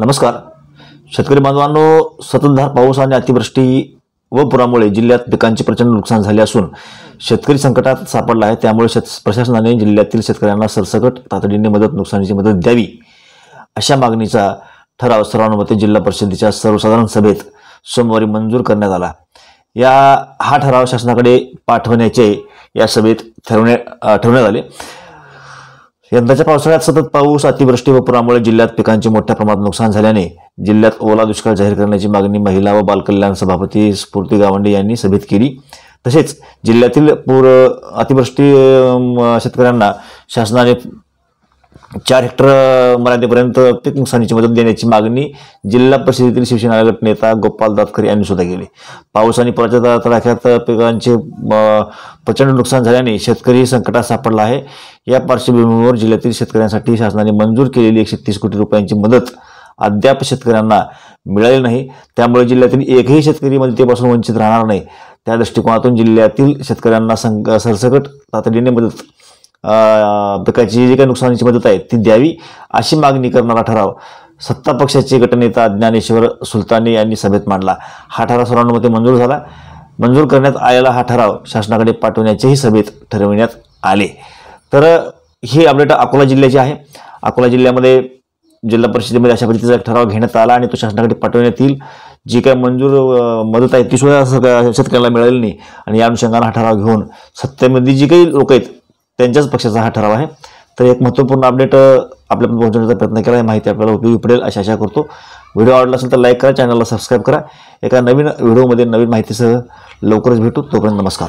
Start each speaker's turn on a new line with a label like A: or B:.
A: नमस्कार शेतकरी बांधवांनो सततधार पाऊस आणि अतिवृष्टी व पुरामुळे जिल्ह्यात पिकांचे प्रचंड नुकसान झाले असून शेतकरी संकटात सापडला आहे त्यामुळे शेत प्रशासनाने जिल्ह्यातील शेतकऱ्यांना सरसकट तातडीने मदत नुकसानीची मदत द्यावी अशा मागणीचा ठराव सर्वानुमते जिल्हा परिषदेच्या सर्वसाधारण सभेत सोमवारी मंजूर करण्यात आला या हा ठराव शासनाकडे पाठवण्याचे या सभेत ठरवणे ठरवण्यात आले यंदाच्या पावसाळ्यात सतत पाऊस अतिवृष्टी व पुरामुळे जिल्ह्यात पिकांचे मोठ्या प्रमाणात नुकसान झाल्याने जिल्ह्यात ओला दुष्काळ जाहीर करण्याची मागणी महिला व बालकल्याण सभापती स्फूर्ती गावंडे यांनी सभेत केली तसेच जिल्ह्यातील पूर अतिवृष्टी शेतकऱ्यांना शासनाने चार हेक्टर मर्यादेपर्यंत पीक नुकसानीची मदत देण्याची मागणी जिल्हा परिषदेतील शिवसेना गटनेता गोपाल दातकरी यांनी सुद्धा केली पाऊस आणि पुराच्या तडाख्यात पिकांचे प्रचंड नुकसान झाल्याने शेतकरी संकटात सापडला आहे या पार्श्वभूमीवर जिल्ह्यातील शेतकऱ्यांसाठी शासनाने मंजूर केलेली एकशे तीस कोटी रुपयांची मदत अद्याप शेतकऱ्यांना मिळाली नाही त्यामुळे जिल्ह्यातील एकही शेतकरी मदतीपासून वंचित राहणार नाही त्या दृष्टिकोनातून जिल्ह्यातील शेतकऱ्यांना संक सरसकट तातडीने मदत पिकाची जी काही नुकसानीची मदत आहे ती द्यावी अशी मागणी करणारा ठराव सत्ता पक्षाचे गटनेता ज्ञानेश्वर सुलताने यांनी सभेत मांडला हा ठराव सर्वानुमते मंजूर झाला मंजूर करण्यात आलेला हा ठराव शासनाकडे पाठवण्याचेही सभेत ठरविण्यात आले तर ही अपडेट अकोला जिल्ह्याची आहे अकोला जिल्ह्यामध्ये जिल्हा परिषदेमध्ये अशा पद्धतीचा ठराव घेण्यात आला आणि तो शासनाकडे पाठवण्यात येईल जी काय मंजूर मदत आहे ती सुद्धा शेतकऱ्याला मिळालेली नाही आणि या अनुषंगाने हा ठराव घेऊन सत्तेमध्ये जी काही लोक आहेत त्यांच्याच पक्षाचा हा ठराव आहे तर एक महत्त्वपूर्ण अपडेट आपल्याला पोहोचवण्याचा प्रयत्न केला आहे माहिती आपल्याला उपयोगी पडेल अशा आशा करतो व्हिडिओ आवडला असेल तर लाईक करा चॅनलला सबस्क्राईब करा एका नवीन व्हिडिओमध्ये नवीन माहितीसह लवकरच भेटू तोपर्यंत नमस्कार